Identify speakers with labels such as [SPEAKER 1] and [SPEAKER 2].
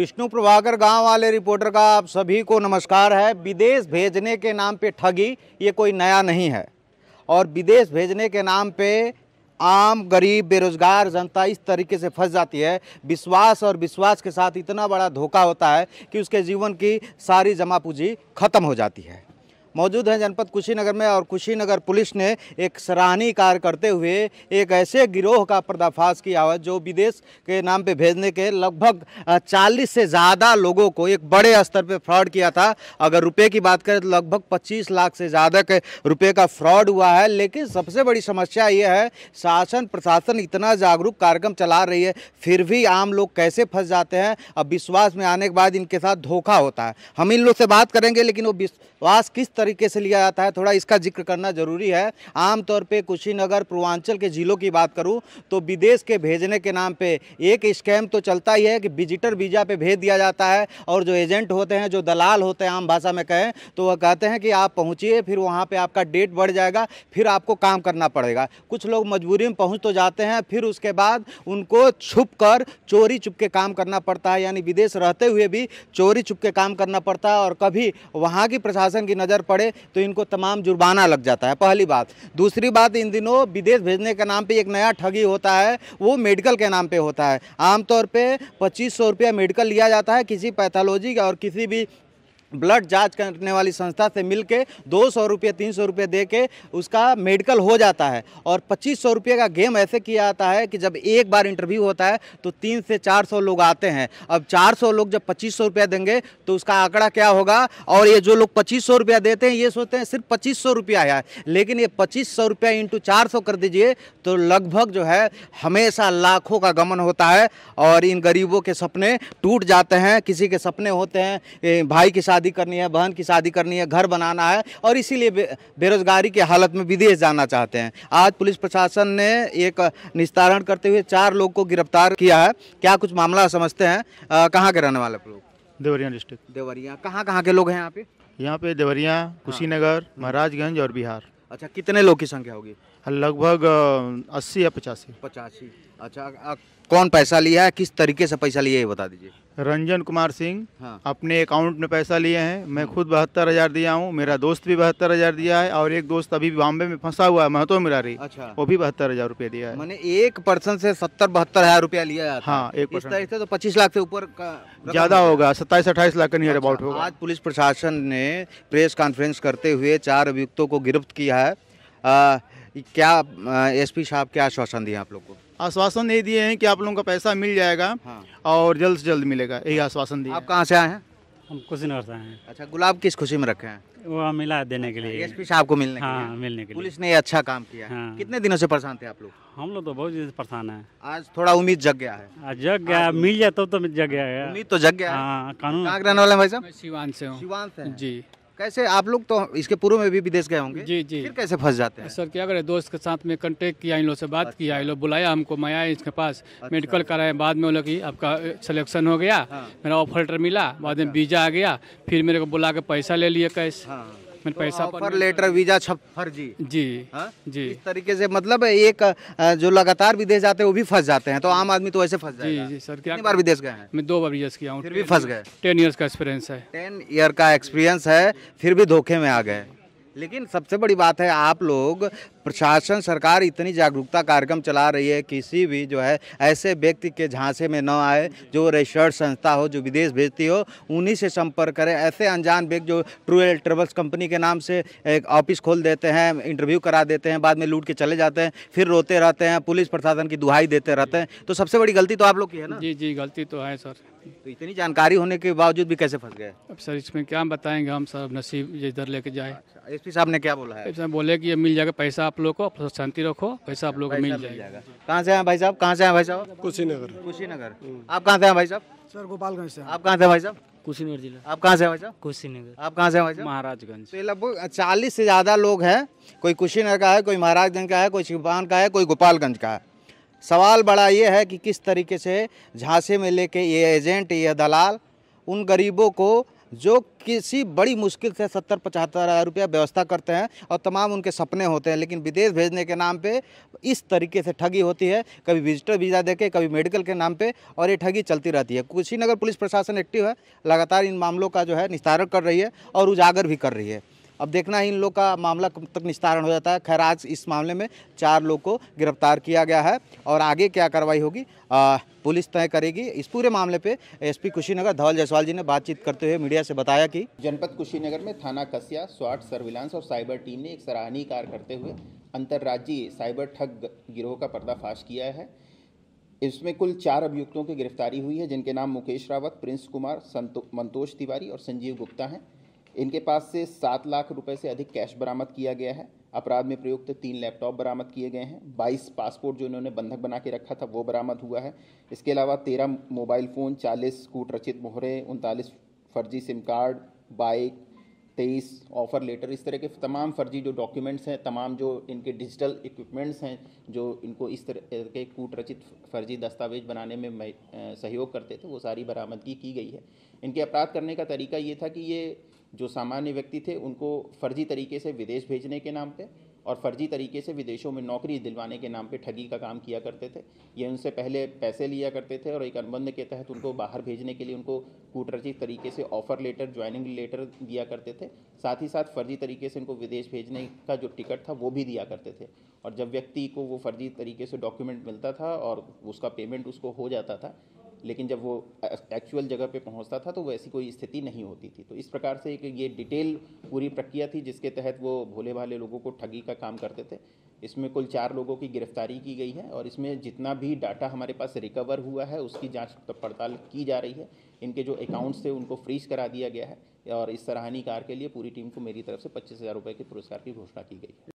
[SPEAKER 1] विष्णु प्रभाकर गांव वाले रिपोर्टर का आप सभी को नमस्कार है विदेश भेजने के नाम पे ठगी ये कोई नया नहीं है और विदेश भेजने के नाम पे आम गरीब बेरोजगार जनता इस तरीके से फंस जाती है विश्वास और विश्वास के साथ इतना बड़ा धोखा होता है कि उसके जीवन की सारी जमा पूंजी खत्म हो जाती है मौजूद हैं जनपद कुशीनगर में और कुशीनगर पुलिस ने एक सराहनीय कार्य करते हुए एक ऐसे गिरोह का पर्दाफाश किया हुआ जो विदेश के नाम पे भेजने के लगभग 40 से ज़्यादा लोगों को एक बड़े स्तर पे फ्रॉड किया था अगर रुपए की बात करें तो लगभग 25 लाख से ज़्यादा के रुपये का फ्रॉड हुआ है लेकिन सबसे बड़ी समस्या ये है शासन प्रशासन इतना जागरूक कार्यक्रम चला रही है फिर भी आम लोग कैसे फंस जाते हैं अब विश्वास में आने के बाद इनके साथ धोखा होता है हम इन लोग से बात करेंगे लेकिन वो विश्वास किस तरीके से लिया जाता है थोड़ा इसका जिक्र करना ज़रूरी है आमतौर पर कुशीनगर पूर्वांचल के ज़िलों की बात करूँ तो विदेश के भेजने के नाम पर एक स्कैम तो चलता ही है कि विजिटर वीज़ा पर भेज दिया जाता है और जो एजेंट होते हैं जो दलाल होते हैं आम भाषा में कहें तो वह कहते हैं कि आप पहुँचिए फिर वहाँ पर आपका डेट बढ़ जाएगा फिर आपको काम करना पड़ेगा कुछ लोग मजबूरी में पहुँच तो जाते हैं फिर उसके बाद उनको छुप कर चोरी छुप के काम करना पड़ता है यानी विदेश रहते हुए भी चोरी छुप के काम करना पड़ता है और कभी वहाँ की प्रशासन की नज़र पड़े तो इनको तमाम जुर्माना लग जाता है पहली बात दूसरी बात इन दिनों विदेश भेजने के नाम पर एक नया ठगी होता है वो मेडिकल के नाम पर होता है आमतौर पर पच्चीस सौ मेडिकल लिया जाता है किसी पैथोलॉजी और किसी भी ब्लड जांच करने वाली संस्था से मिल के दो सौ रुपये तीन सौ रुपये दे के उसका मेडिकल हो जाता है और पच्चीस सौ रुपये का गेम ऐसे किया जाता है कि जब एक बार इंटरव्यू होता है तो तीन से चार सौ लोग आते हैं अब चार सौ लोग जब पच्चीस सौ रुपया देंगे तो उसका आंकड़ा क्या होगा और ये जो लोग पच्चीस सौ रुपया देते हैं ये सोचते हैं सिर्फ पच्चीस सौ रुपया है लेकिन ये पच्चीस सौ रुपया इंटू चार सौ कर दीजिए तो लगभग जो है हमेशा लाखों का गमन होता है और इन गरीबों के सपने टूट जाते हैं किसी के सपने होते हैं भाई के साथ शादी करनी है बहन की शादी करनी है घर बनाना है और इसीलिए बे, बेरोजगारी के हालत में विदेश जाना चाहते हैं आज पुलिस प्रशासन ने एक निस्तारण करते हुए चार लोग को गिरफ्तार किया है क्या कुछ मामला समझते हैं कहाँ के रहने वाले लोग देवरिया डिस्ट्रिक्ट देवरिया कहाँ कहाँ के लोग हैं यहाँ पे यहाँ पे देवरिया हाँ। कुशीनगर महाराजगंज और बिहार अच्छा कितने लोग की संख्या होगी लगभग अस्सी या पचासी पचासी अच्छा आ, कौन पैसा लिया है किस तरीके से पैसा लिया है बता दीजिए रंजन कुमार सिंह हाँ। अपने अकाउंट में पैसा लिए हैं मैं खुद बहत्तर हज़ार दिया हूँ मेरा दोस्त भी बहत्तर हज़ार दिया है और एक दोस्त अभी बॉम्बे में फंसा हुआ है महतो मिरारी अच्छा। वो भी बहत्तर हज़ार रुपया दिया है मैंने एक पर्सन से सत्तर बहत्तर हज़ार रुपया लिया है हाँ एक से तो पच्चीस लाख से ऊपर ज़्यादा होगा सत्ताईस अट्ठाईस लाख का नियर अबाउट अच्छा, होगा आज पुलिस प्रशासन ने प्रेस कॉन्फ्रेंस करते हुए चार अभियुक्तों को गिरफ्त किया है क्या एसपी साहब क्या आश्वासन दिया आप लोग को आश्वासन ये दिए हैं कि आप लोगों का पैसा मिल जाएगा हाँ। और जल्द से जल्द मिलेगा यही आश्वासन दिया आप कहाँ से आए हैं हम कुशीनगर से आए हैं अच्छा गुलाब किस खुशी में रखे हैं वो मिला देने के लिए हाँ, एसपी साहब को मिलने हाँ, के लिए मिलने के लिए पुलिस ने अच्छा काम किया हाँ। कितने दिनों से परेशान थे आप लोग हम लोग तो बहुत परेशान है आज थोड़ा उम्मीद जग गया है जग गया मिल जाए तो, तो जग गया उम्मीद तो जग गया हाँ, कानून रहने वाले भाई साहब शिवान से हूँ शिवान से जी कैसे आप लोग तो इसके पूर्व में भी विदेश गए होंगे जी जी फिर कैसे फंस जाते हैं सर क्या करें दोस्त के साथ में कांटेक्ट किया इन लोग से बात अच्छा। किया इन लोग बुलाया हमको मैं आया इसके पास अच्छा। मेडिकल कराए बाद में कि आपका सिलेक्शन हो गया हाँ। मेरा ऑफर लेटर मिला बाद में वीजा अच्छा। आ गया फिर मेरे को बुला के पैसा ले लिया कैश मेरे तो पैसा ऑफर लेटर वीजा छप फर्जी जी हा? जी इस तरीके से मतलब एक जो लगातार विदेश जाते हैं वो भी फंस जाते हैं तो आम आदमी तो ऐसे फंस जाएगा जी जी सर क्या बार विदेश गए हैं
[SPEAKER 2] मैं दो बार विदेश किया हूँ
[SPEAKER 1] फिर भी फंस गए टेन ईयर्स का एक्सपीरियंस है टेन ईयर का एक्सपीरियंस है फिर भी धोखे में आ गए लेकिन सबसे बड़ी बात है आप लोग प्रशासन सरकार इतनी जागरूकता कार्यक्रम चला रही है किसी भी जो है ऐसे व्यक्ति के झांसे में न आए जो रजिस्टर्ड संस्था हो जो विदेश भेजती हो उन्हीं से संपर्क करें ऐसे अनजान व्यक्ति जो ट्रूएल ट्रेवल्स कंपनी के नाम से एक ऑफिस खोल देते हैं इंटरव्यू करा देते हैं बाद में लूट के चले जाते हैं फिर रोते रहते हैं पुलिस प्रशासन की दुहाई देते रहते हैं तो सबसे बड़ी गलती तो आप लोग की है ना जी जी गलती तो है सर तो इतनी जानकारी होने के बावजूद भी कैसे फंस गए अब सर इसमें क्या बताएंगे हम सर नसीब इधर लेके जाए अच्छा, एस साहब ने क्या बोला है बोले कि ये मिल जाएगा पैसा आप लोग को शांति रखो पैसा आप लोग को मिल जाएगा कहाँ से हैं भाई साहब कहाँ से हैं भाई साहब कुशीनगर कुशीनगर हम्म। आप कहाँ से हैं भाई साहब सर गोपालगंज से आप कहाँ से हैं भाई साहब कुशीनगर जिला आप कहाँ से हैं भाई साहब कुशीनगर आप कहाँ से हैं भाई साहब महाराजगंज तो लगभग चालीस से ज़्यादा लोग हैं कोई कुशीनगर का है कोई महाराजगंज का है कोई शिवपान का है कोई गोपालगंज का है सवाल बड़ा ये है कि किस तरीके से झांसे में लेके ये एजेंट ये दलाल उन गरीबों को जो किसी बड़ी मुश्किल से सत्तर पचहत्तर हज़ार रुपया व्यवस्था करते हैं और तमाम उनके सपने होते हैं लेकिन विदेश भेजने के नाम पे इस तरीके से ठगी होती है कभी विजिटर वीज़ा देके कभी मेडिकल के नाम पे और ये ठगी चलती रहती है कुशीनगर पुलिस प्रशासन एक्टिव है लगातार इन मामलों का जो है निस्तारण कर रही है और उजागर भी कर रही है अब देखना है इन लोग का मामला कब तक निस्तारण हो जाता है खैर आज इस मामले में चार लोग को गिरफ्तार किया गया है और आगे क्या कार्रवाई होगी पुलिस तय करेगी इस पूरे मामले पे एसपी कुशीनगर धवल जायसवाल जी ने बातचीत करते हुए मीडिया से बताया कि
[SPEAKER 2] जनपद कुशीनगर में थाना कसिया स्वाट सर्विलांस और साइबर टीम ने एक सराहनीय कार्य करते हुए अंतर्राज्यीय साइबर ठग गिरोह का पर्दाफाश किया है इसमें कुल चार अभियुक्तों की गिरफ्तारी हुई है जिनके नाम मुकेश रावत प्रिंस कुमार संतो मंतोष तिवारी और संजीव गुप्ता हैं इनके पास से सात लाख रुपए से अधिक कैश बरामद किया गया है अपराध में प्रयुक्त तीन लैपटॉप बरामद किए गए हैं बाईस पासपोर्ट जो इन्होंने बंधक बना के रखा था वो बरामद हुआ है इसके अलावा तेरह मोबाइल फ़ोन चालीस स्कूटरचित रचित मोहरे उनतालीस फर्जी सिम कार्ड बाइक तेईस ऑफ़र लेटर इस तरह के तमाम फर्जी जो डॉक्यूमेंट्स हैं तमाम जो इनके डिजिटल इक्विपमेंट्स हैं जो इनको इस तरह के कूटरचित फर्जी दस्तावेज बनाने में सहयोग करते थे वो सारी बरामदगी की गई है इनके अपराध करने का तरीका ये था कि ये जो सामान्य व्यक्ति थे उनको फर्जी तरीके से विदेश भेजने के नाम पर और फर्जी तरीके से विदेशों में नौकरी दिलवाने के नाम पे ठगी का काम किया करते थे ये उनसे पहले पैसे लिया करते थे और एक अनुबंध के तहत उनको बाहर भेजने के लिए उनको कूटरचित तरीके से ऑफर लेटर ज्वाइनिंग लेटर दिया करते थे साथ ही साथ फर्जी तरीके से उनको विदेश भेजने का जो टिकट था वो भी दिया करते थे और जब व्यक्ति को वो फर्जी तरीके से डॉक्यूमेंट मिलता था और उसका पेमेंट उसको हो जाता था लेकिन जब वो एक्चुअल जगह पे पहुंचता था तो वैसी कोई स्थिति नहीं होती थी तो इस प्रकार से एक ये डिटेल पूरी प्रक्रिया थी जिसके तहत वो भोले भाले लोगों को ठगी का काम करते थे इसमें कुल चार लोगों की गिरफ्तारी की गई है और इसमें जितना भी डाटा हमारे पास रिकवर हुआ है उसकी जाँच पड़ताल की जा रही है इनके जो अकाउंट्स थे उनको फ्रीज करा दिया गया है और इस सराहनीय कार के लिए पूरी टीम को मेरी तरफ से पच्चीस हज़ार रुपये के पुरस्कार की घोषणा की गई है